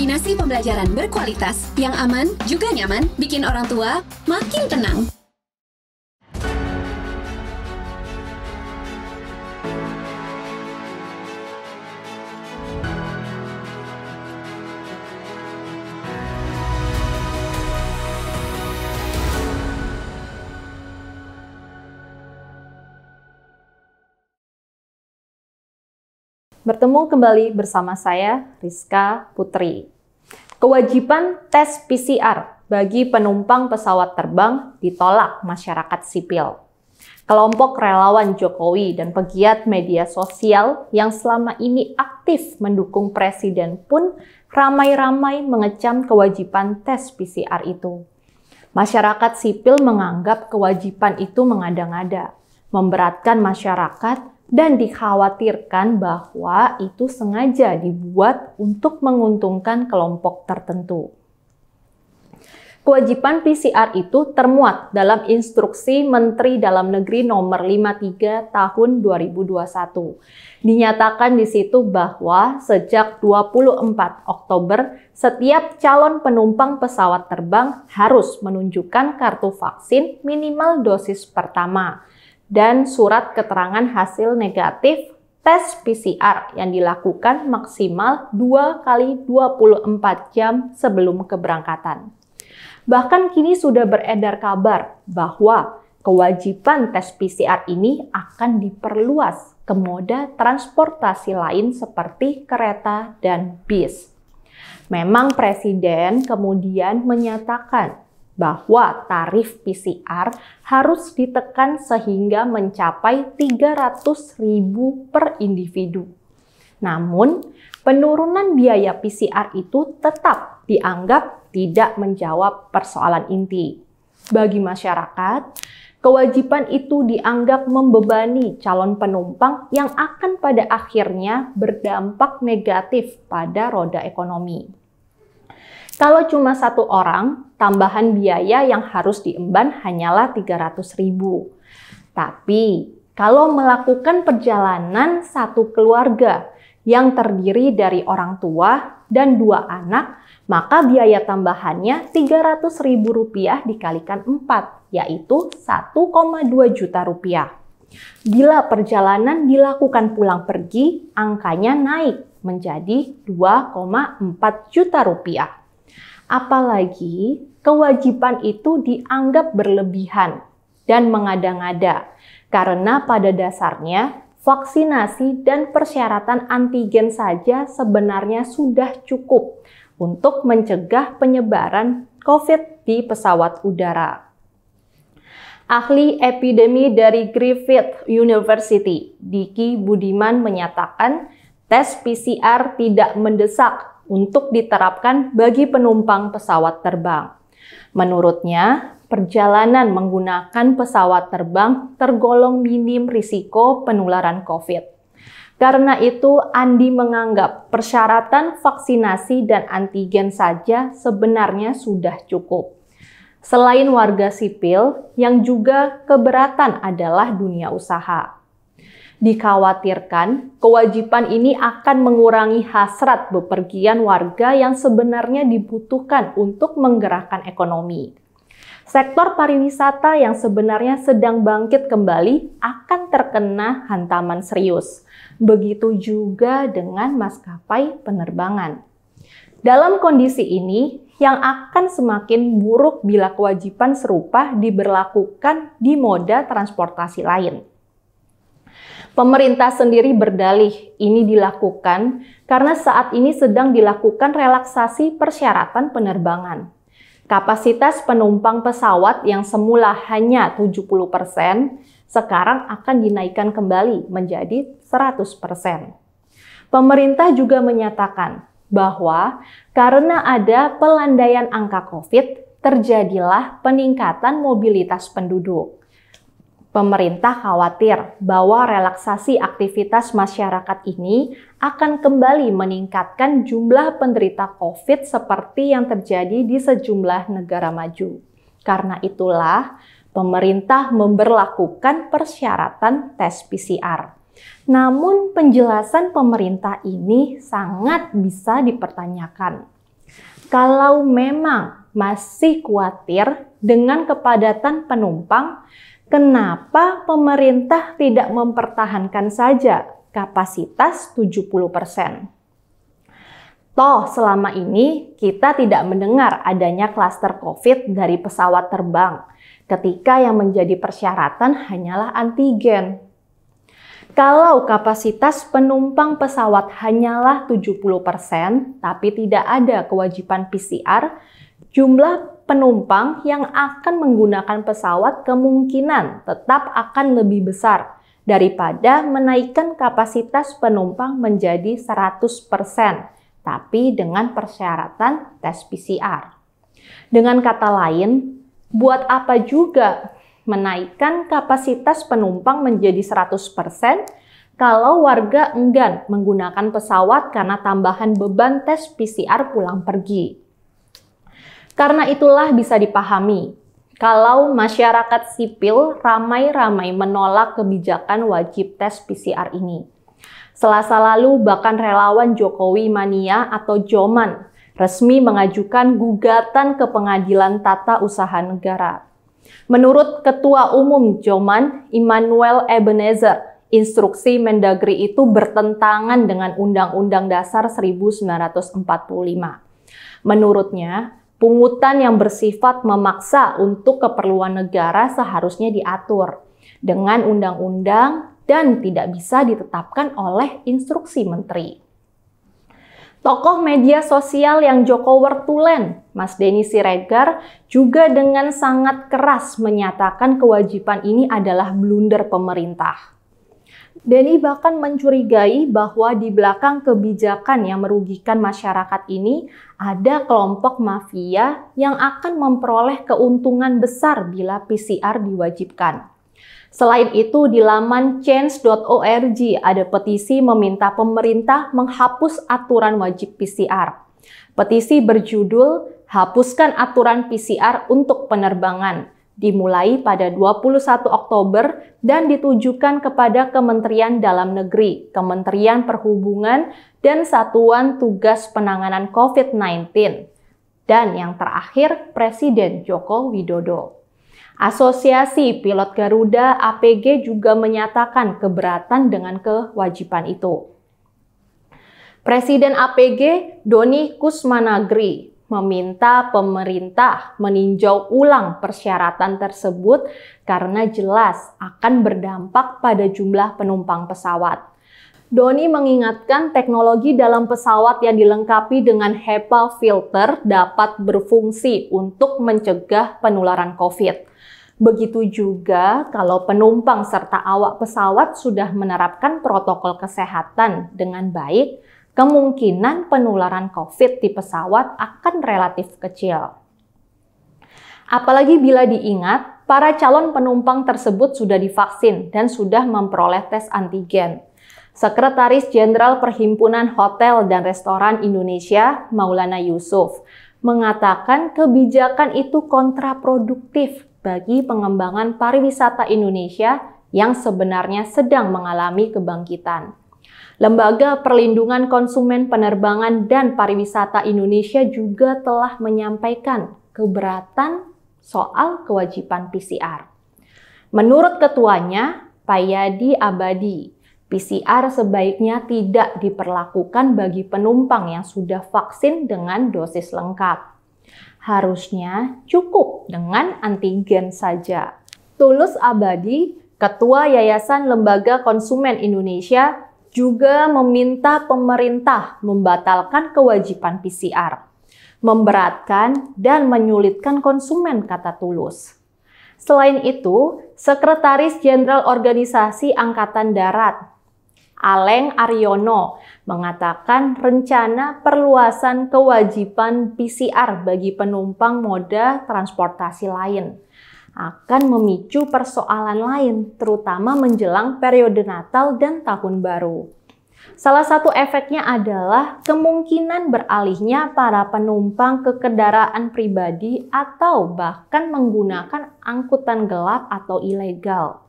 Kombinasi pembelajaran berkualitas yang aman juga nyaman bikin orang tua makin tenang. Bertemu kembali bersama saya, Rizka Putri. Kewajiban tes PCR bagi penumpang pesawat terbang ditolak masyarakat sipil. Kelompok relawan Jokowi dan pegiat media sosial yang selama ini aktif mendukung presiden pun ramai-ramai mengecam kewajiban tes PCR itu. Masyarakat sipil menganggap kewajiban itu mengada-ngada, memberatkan masyarakat dan dikhawatirkan bahwa itu sengaja dibuat untuk menguntungkan kelompok tertentu. Kewajiban PCR itu termuat dalam instruksi Menteri Dalam Negeri nomor 53 tahun 2021. Dinyatakan di situ bahwa sejak 24 Oktober, setiap calon penumpang pesawat terbang harus menunjukkan kartu vaksin minimal dosis pertama dan surat keterangan hasil negatif tes PCR yang dilakukan maksimal 2 kali 24 jam sebelum keberangkatan. Bahkan kini sudah beredar kabar bahwa kewajiban tes PCR ini akan diperluas ke moda transportasi lain seperti kereta dan bis. Memang Presiden kemudian menyatakan bahwa tarif PCR harus ditekan sehingga mencapai ribu per individu. Namun, penurunan biaya PCR itu tetap dianggap tidak menjawab persoalan inti. Bagi masyarakat, kewajiban itu dianggap membebani calon penumpang yang akan pada akhirnya berdampak negatif pada roda ekonomi. Kalau cuma satu orang, tambahan biaya yang harus diemban hanyalah 300 ribu. Tapi kalau melakukan perjalanan satu keluarga yang terdiri dari orang tua dan dua anak, maka biaya tambahannya Rp300.000 dikalikan 4, yaitu 1,2 juta rupiah. Bila perjalanan dilakukan pulang pergi, angkanya naik menjadi 2,4 juta rupiah. Apalagi kewajiban itu dianggap berlebihan dan mengada-ngada karena pada dasarnya vaksinasi dan persyaratan antigen saja sebenarnya sudah cukup untuk mencegah penyebaran COVID di pesawat udara. Ahli epidemi dari Griffith University, Diki Budiman menyatakan tes PCR tidak mendesak untuk diterapkan bagi penumpang pesawat terbang. Menurutnya, perjalanan menggunakan pesawat terbang tergolong minim risiko penularan COVID. Karena itu, Andi menganggap persyaratan vaksinasi dan antigen saja sebenarnya sudah cukup. Selain warga sipil, yang juga keberatan adalah dunia usaha. Dikhawatirkan, kewajiban ini akan mengurangi hasrat bepergian warga yang sebenarnya dibutuhkan untuk menggerakkan ekonomi. Sektor pariwisata yang sebenarnya sedang bangkit kembali akan terkena hantaman serius. Begitu juga dengan maskapai penerbangan. Dalam kondisi ini, yang akan semakin buruk bila kewajiban serupa diberlakukan di moda transportasi lain. Pemerintah sendiri berdalih ini dilakukan karena saat ini sedang dilakukan relaksasi persyaratan penerbangan. Kapasitas penumpang pesawat yang semula hanya 70% sekarang akan dinaikkan kembali menjadi 100%. Pemerintah juga menyatakan bahwa karena ada pelandaian angka COVID, terjadilah peningkatan mobilitas penduduk. Pemerintah khawatir bahwa relaksasi aktivitas masyarakat ini akan kembali meningkatkan jumlah penderita COVID seperti yang terjadi di sejumlah negara maju. Karena itulah, pemerintah memberlakukan persyaratan tes PCR. Namun, penjelasan pemerintah ini sangat bisa dipertanyakan. Kalau memang masih khawatir dengan kepadatan penumpang, kenapa pemerintah tidak mempertahankan saja kapasitas 70%? Toh selama ini kita tidak mendengar adanya klaster COVID dari pesawat terbang ketika yang menjadi persyaratan hanyalah antigen. Kalau kapasitas penumpang pesawat hanyalah 70%, tapi tidak ada kewajiban PCR, jumlah penumpang yang akan menggunakan pesawat kemungkinan tetap akan lebih besar daripada menaikkan kapasitas penumpang menjadi 100%, tapi dengan persyaratan tes PCR. Dengan kata lain, buat apa juga menaikkan kapasitas penumpang menjadi 100% kalau warga enggan menggunakan pesawat karena tambahan beban tes PCR pulang pergi? Karena itulah bisa dipahami kalau masyarakat sipil ramai-ramai menolak kebijakan wajib tes PCR ini. Selasa lalu bahkan relawan Jokowi Mania atau Joman resmi mengajukan gugatan ke pengadilan tata usaha negara. Menurut Ketua Umum Joman, Immanuel Ebenezer, instruksi Mendagri itu bertentangan dengan Undang-Undang Dasar 1945. Menurutnya, Pungutan yang bersifat memaksa untuk keperluan negara seharusnya diatur dengan undang-undang dan tidak bisa ditetapkan oleh instruksi menteri. Tokoh media sosial yang Joko Wertulen, Mas Denny Siregar, juga dengan sangat keras menyatakan kewajiban ini adalah blunder pemerintah. Denny bahkan mencurigai bahwa di belakang kebijakan yang merugikan masyarakat ini ada kelompok mafia yang akan memperoleh keuntungan besar bila PCR diwajibkan. Selain itu, di laman change.org ada petisi meminta pemerintah menghapus aturan wajib PCR. Petisi berjudul "Hapuskan Aturan PCR untuk Penerbangan" dimulai pada 21 Oktober dan ditujukan kepada Kementerian Dalam Negeri, Kementerian Perhubungan, dan Satuan Tugas Penanganan COVID-19. Dan yang terakhir, Presiden Joko Widodo. Asosiasi Pilot Garuda APG juga menyatakan keberatan dengan kewajiban itu. Presiden APG Doni Kusmanagri meminta pemerintah meninjau ulang persyaratan tersebut karena jelas akan berdampak pada jumlah penumpang pesawat. Doni mengingatkan teknologi dalam pesawat yang dilengkapi dengan HEPA filter dapat berfungsi untuk mencegah penularan COVID. Begitu juga kalau penumpang serta awak pesawat sudah menerapkan protokol kesehatan dengan baik, kemungkinan penularan COVID di pesawat akan relatif kecil. Apalagi bila diingat, para calon penumpang tersebut sudah divaksin dan sudah memperoleh tes antigen. Sekretaris Jenderal Perhimpunan Hotel dan Restoran Indonesia, Maulana Yusuf, mengatakan kebijakan itu kontraproduktif bagi pengembangan pariwisata Indonesia yang sebenarnya sedang mengalami kebangkitan. Lembaga Perlindungan Konsumen Penerbangan dan Pariwisata Indonesia juga telah menyampaikan keberatan soal kewajiban PCR. Menurut ketuanya, Payadi Abadi, PCR sebaiknya tidak diperlakukan bagi penumpang yang sudah vaksin dengan dosis lengkap. Harusnya cukup dengan antigen saja. Tulus Abadi, Ketua Yayasan Lembaga Konsumen Indonesia, juga meminta pemerintah membatalkan kewajiban PCR, memberatkan dan menyulitkan konsumen, kata Tulus. Selain itu, Sekretaris Jenderal Organisasi Angkatan Darat, Aleng Aryono, mengatakan rencana perluasan kewajiban PCR bagi penumpang moda transportasi lain akan memicu persoalan lain, terutama menjelang periode Natal dan Tahun Baru. Salah satu efeknya adalah kemungkinan beralihnya para penumpang ke kendaraan pribadi atau bahkan menggunakan angkutan gelap atau ilegal.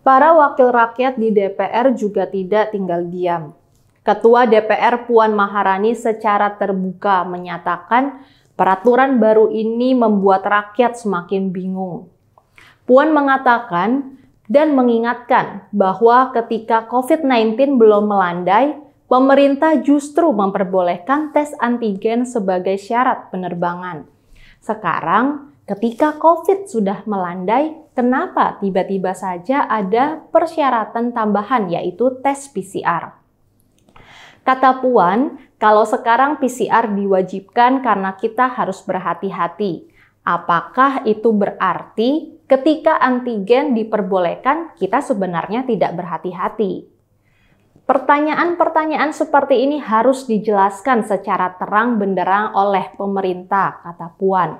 Para wakil rakyat di DPR juga tidak tinggal diam. Ketua DPR Puan Maharani secara terbuka menyatakan Peraturan baru ini membuat rakyat semakin bingung. Puan mengatakan dan mengingatkan bahwa ketika COVID-19 belum melandai, pemerintah justru memperbolehkan tes antigen sebagai syarat penerbangan. Sekarang, ketika COVID sudah melandai, kenapa tiba-tiba saja ada persyaratan tambahan yaitu tes PCR? Kata Puan, kalau sekarang PCR diwajibkan karena kita harus berhati-hati. Apakah itu berarti ketika antigen diperbolehkan, kita sebenarnya tidak berhati-hati? Pertanyaan-pertanyaan seperti ini harus dijelaskan secara terang benderang oleh pemerintah, kata Puan.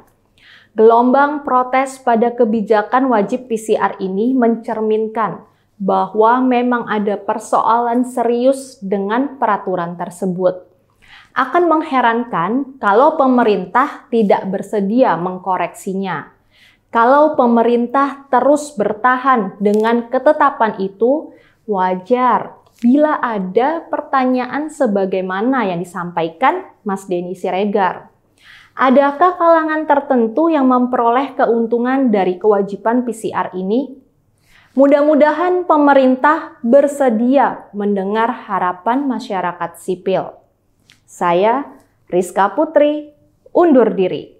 Gelombang protes pada kebijakan wajib PCR ini mencerminkan bahwa memang ada persoalan serius dengan peraturan tersebut. Akan mengherankan kalau pemerintah tidak bersedia mengkoreksinya. Kalau pemerintah terus bertahan dengan ketetapan itu, wajar bila ada pertanyaan sebagaimana yang disampaikan Mas Denny Siregar. Adakah kalangan tertentu yang memperoleh keuntungan dari kewajiban PCR ini? Mudah-mudahan pemerintah bersedia mendengar harapan masyarakat sipil. Saya Rizka Putri, undur diri.